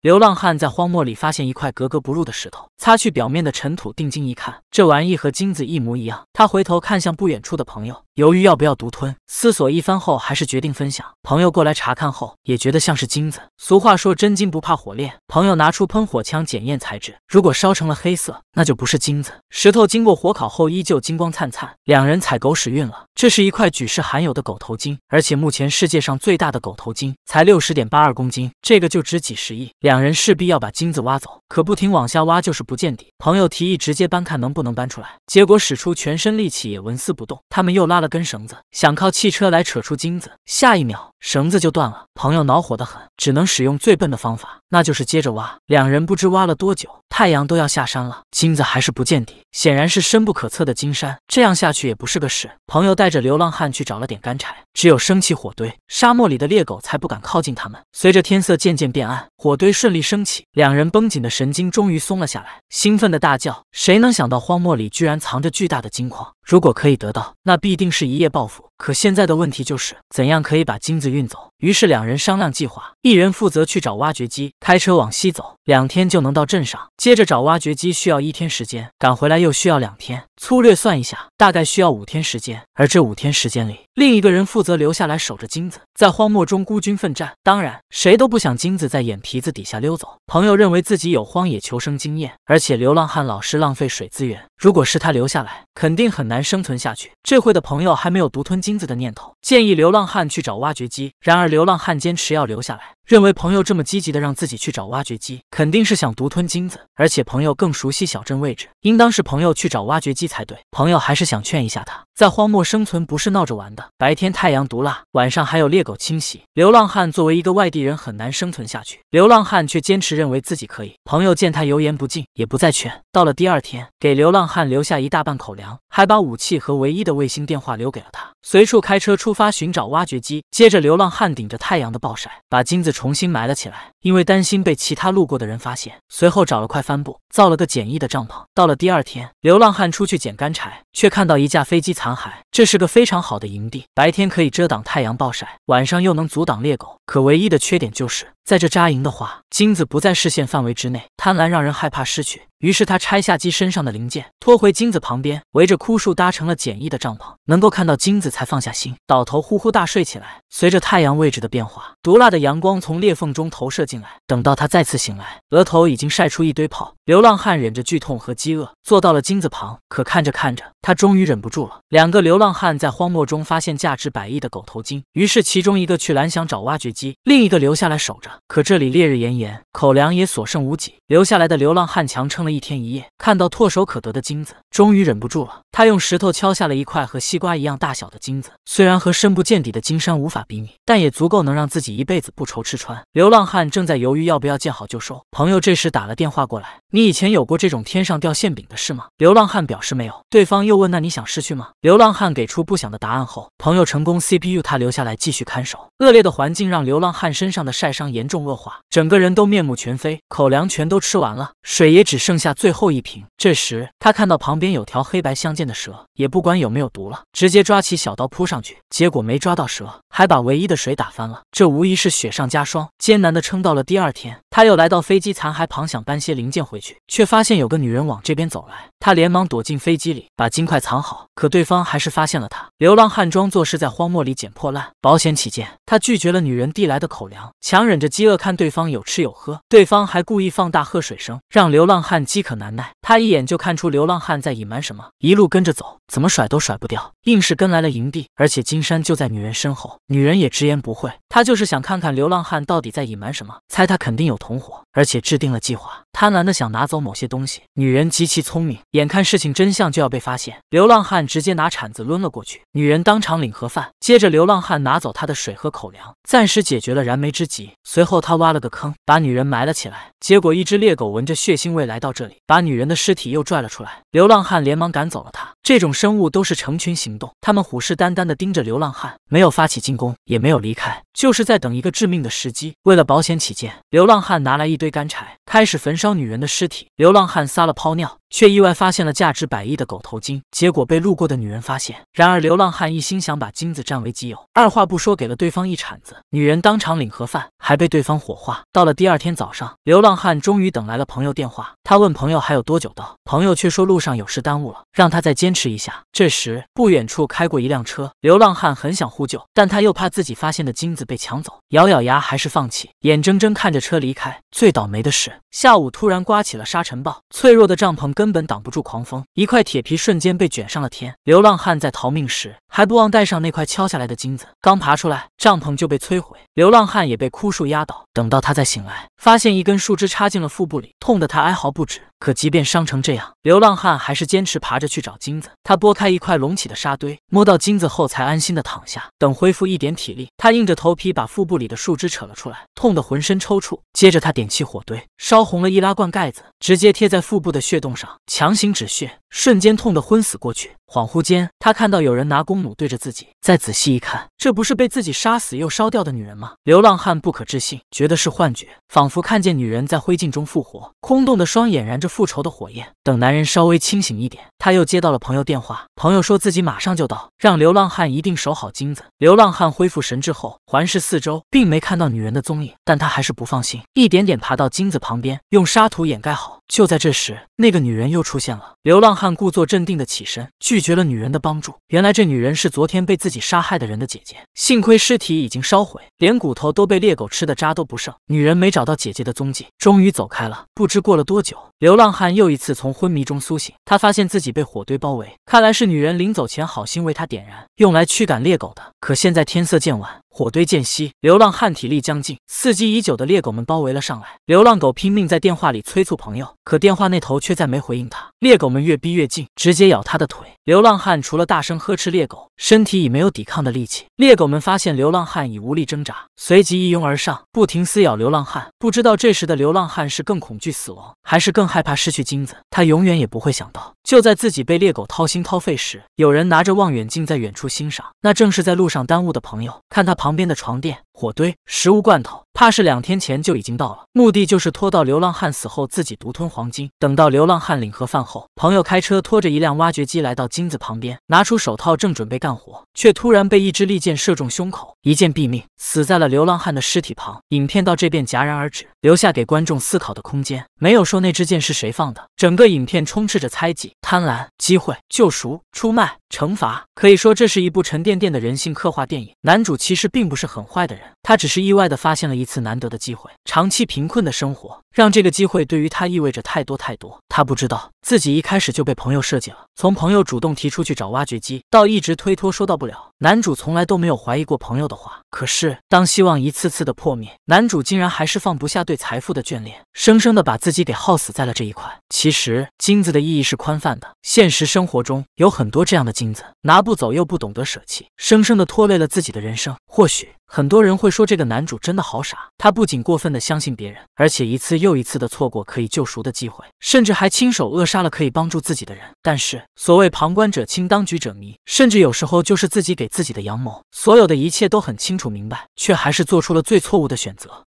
流浪汉在荒漠里发现一块格格不入的石头，擦去表面的尘土，定睛一看，这玩意和金子一模一样。他回头看向不远处的朋友，犹豫要不要独吞，思索一番后，还是决定分享。朋友过来查看后，也觉得像是金子。俗话说真金不怕火炼，朋友拿出喷火枪检验材质，如果烧成了黑色，那就不是金子。石头经过火烤后依旧金光灿灿，两人踩狗屎运了，这是一块举世罕有的狗头金，而且目前世界上最大的狗头金才六十点八二公斤，这个就值几十亿。两人势必要把金子挖走，可不停往下挖就是不见底。朋友提议直接搬看能不能搬出来，结果使出全身力气也纹丝不动。他们又拉了根绳子，想靠汽车来扯出金子。下一秒绳子就断了，朋友恼火的很，只能使用最笨的方法，那就是接着挖。两人不知挖了多久，太阳都要下山了，金子还是不见底，显然是深不可测的金山。这样下去也不是个事。朋友带着流浪汉去找了点干柴，只有升起火堆，沙漠里的猎狗才不敢靠近他们。随着天色渐渐变暗，火堆。顺利升起，两人绷紧的神经终于松了下来，兴奋的大叫：“谁能想到荒漠里居然藏着巨大的金矿？如果可以得到，那必定是一夜暴富。”可现在的问题就是，怎样可以把金子运走？于是两人商量计划，一人负责去找挖掘机，开车往西走，两天就能到镇上。接着找挖掘机需要一天时间，赶回来又需要两天，粗略算一下，大概需要五天时间。而这五天时间里，另一个人负责留下来守着金子，在荒漠中孤军奋战。当然，谁都不想金子在眼皮子底下溜走。朋友认为自己有荒野求生经验，而且流浪汉老是浪费水资源，如果是他留下来，肯定很难生存下去。这会的朋友还没有独吞金子的念头，建议流浪汉去找挖掘机。然而。流浪汉坚持要留下来。认为朋友这么积极的让自己去找挖掘机，肯定是想独吞金子。而且朋友更熟悉小镇位置，应当是朋友去找挖掘机才对。朋友还是想劝一下他，在荒漠生存不是闹着玩的。白天太阳毒辣，晚上还有猎狗侵袭。流浪汉作为一个外地人，很难生存下去。流浪汉却坚持认为自己可以。朋友见他油盐不进，也不再劝。到了第二天，给流浪汉留下一大半口粮，还把武器和唯一的卫星电话留给了他，随处开车出发寻找挖掘机。接着，流浪汉顶着太阳的暴晒，把金子。重新埋了起来，因为担心被其他路过的人发现。随后找了块帆布，造了个简易的帐篷。到了第二天，流浪汉出去捡干柴。却看到一架飞机残骸，这是个非常好的营地，白天可以遮挡太阳暴晒，晚上又能阻挡猎狗。可唯一的缺点就是，在这扎营的话，金子不在视线范围之内。贪婪让人害怕失去，于是他拆下机身上的零件，拖回金子旁边，围着枯树搭成了简易的帐篷，能够看到金子才放下心，倒头呼呼大睡起来。随着太阳位置的变化，毒辣的阳光从裂缝中投射进来。等到他再次醒来，额头已经晒出一堆泡。流浪汉忍着剧痛和饥饿，坐到了金子旁，可看着看着。他终于忍不住了。两个流浪汉在荒漠中发现价值百亿的狗头金，于是其中一个去蓝翔找挖掘机，另一个留下来守着。可这里烈日炎炎，口粮也所剩无几，留下来的流浪汉强撑了一天一夜。看到唾手可得的金子，终于忍不住了。他用石头敲下了一块和西瓜一样大小的金子，虽然和深不见底的金山无法比拟，但也足够能让自己一辈子不愁吃穿。流浪汉正在犹豫要不要见好就收，朋友这时打了电话过来。你以前有过这种天上掉馅饼的事吗？流浪汉表示没有。对方又问，那你想失去吗？流浪汉给出不想的答案后，朋友成功 CPU 他留下来继续看守。恶劣的环境让流浪汉身上的晒伤严重恶化，整个人都面目全非。口粮全都吃完了，水也只剩下最后一瓶。这时他看到旁边有条黑白相间的蛇，也不管有没有毒了，直接抓起小刀扑上去。结果没抓到蛇，还把唯一的水打翻了。这无疑是雪上加霜。艰难的撑到了第二天，他又来到飞机残骸旁，想搬些零件回。回去，却发现有个女人往这边走来，他连忙躲进飞机里，把金块藏好。可对方还是发现了他。流浪汉装作是在荒漠里捡破烂，保险起见，他拒绝了女人递来的口粮，强忍着饥饿看对方有吃有喝。对方还故意放大喝水声，让流浪汉饥渴难耐。他一眼就看出流浪汉在隐瞒什么，一路跟着走，怎么甩都甩不掉，硬是跟来了营地。而且金山就在女人身后，女人也直言不讳。他就是想看看流浪汉到底在隐瞒什么，猜他肯定有同伙，而且制定了计划，贪婪的想拿走某些东西。女人极其聪明，眼看事情真相就要被发现，流浪汉直接拿铲子抡了过去，女人当场领盒饭。接着，流浪汉拿走她的水和口粮，暂时解决了燃眉之急。随后，他挖了个坑，把女人埋了起来。结果，一只猎狗闻着血腥味来到这里，把女人的尸体又拽了出来。流浪汉连忙赶走了他。这种生物都是成群行动，他们虎视眈眈地盯着流浪汉，没有发起进攻，也没有离开，就是在等一个致命的时机。为了保险起见，流浪汉拿来一堆干柴，开始焚烧女人的尸体。流浪汉撒了泡尿。却意外发现了价值百亿的狗头金，结果被路过的女人发现。然而流浪汉一心想把金子占为己有，二话不说给了对方一铲子，女人当场领盒饭，还被对方火化。到了第二天早上，流浪汉终于等来了朋友电话，他问朋友还有多久到，朋友却说路上有事耽误了，让他再坚持一下。这时不远处开过一辆车，流浪汉很想呼救，但他又怕自己发现的金子被抢走，咬咬牙还是放弃，眼睁睁看着车离开。最倒霉的是下午突然刮起了沙尘暴，脆弱的帐篷。根本挡不住狂风，一块铁皮瞬间被卷上了天。流浪汉在逃命时还不忘带上那块敲下来的金子。刚爬出来，帐篷就被摧毁，流浪汉也被枯树压倒。等到他再醒来，发现一根树枝插进了腹部里，痛得他哀嚎不止。可即便伤成这样，流浪汉还是坚持爬着去找金子。他拨开一块隆起的沙堆，摸到金子后才安心的躺下。等恢复一点体力，他硬着头皮把腹部里的树枝扯了出来，痛得浑身抽搐。接着他点起火堆，烧红了易拉罐盖子，直接贴在腹部的血洞上，强行止血，瞬间痛得昏死过去。恍惚间，他看到有人拿弓弩对着自己，再仔细一看，这不是被自己杀死又烧掉的女人吗？流浪汉不可置信，觉得是幻觉，仿佛看见女人在灰烬中复活，空洞的双眼燃着复仇的火焰。等男人稍微清醒一点，他又接到了朋友电话，朋友说自己马上就到，让流浪汉一定守好金子。流浪汉恢复神智后，环视四周，并没看到女人的踪影，但他还是不放心，一点点爬到金子旁边，用沙土掩盖好。就在这时，那个女人又出现了。流浪汉故作镇定的起身，拒绝了女人的帮助。原来这女人是昨天被自己杀害的人的姐姐。幸亏尸体已经烧毁，连骨头都被猎狗吃的渣都不剩。女人没找到姐姐的踪迹，终于走开了。不知过了多久，流浪汉又一次从昏迷中苏醒。他发现自己被火堆包围，看来是女人临走前好心为他点燃，用来驱赶猎狗的。可现在天色渐晚，火堆渐熄，流浪汉体力将近，伺机已久的猎狗们包围了上来。流浪狗拼命在电话里催促朋友，可电话那头却再没回应他。猎狗们越逼越近，直接咬他的腿。流浪汉除了大声呵斥猎狗，身体已没有抵抗的力气。猎狗们发现流浪汉已无力挣扎，随即一拥而上，不停撕咬流浪汉。不知道这时的流浪汉是更恐惧死亡，还是更害怕失去金子。他永远也不会想到，就在自己被猎狗掏心掏肺时，有人拿着望远镜在远处欣赏。那正是在路。路上耽误的朋友，看他旁边的床垫。火堆、食物罐头，怕是两天前就已经到了。目的就是拖到流浪汉死后，自己独吞黄金。等到流浪汉领盒饭后，朋友开车拖着一辆挖掘机来到金子旁边，拿出手套，正准备干活，却突然被一支利箭射中胸口，一箭毙命，死在了流浪汉的尸体旁。影片到这便戛然而止，留下给观众思考的空间。没有说那支箭是谁放的，整个影片充斥着猜忌、贪婪、机会、救赎、出卖、惩罚。可以说，这是一部沉甸甸的人性刻画电影。男主其实并不是很坏的人。他只是意外的发现了一次难得的机会，长期贫困的生活。让这个机会对于他意味着太多太多，他不知道自己一开始就被朋友设计了。从朋友主动提出去找挖掘机，到一直推脱说到不了，男主从来都没有怀疑过朋友的话。可是当希望一次次的破灭，男主竟然还是放不下对财富的眷恋，生生的把自己给耗死在了这一块。其实金子的意义是宽泛的，现实生活中有很多这样的金子，拿不走又不懂得舍弃，生生的拖累了自己的人生。或许很多人会说这个男主真的好傻，他不仅过分的相信别人，而且一次又。又一次的错过可以救赎的机会，甚至还亲手扼杀了可以帮助自己的人。但是所谓旁观者清，当局者迷，甚至有时候就是自己给自己的阳谋。所有的一切都很清楚明白，却还是做出了最错误的选择。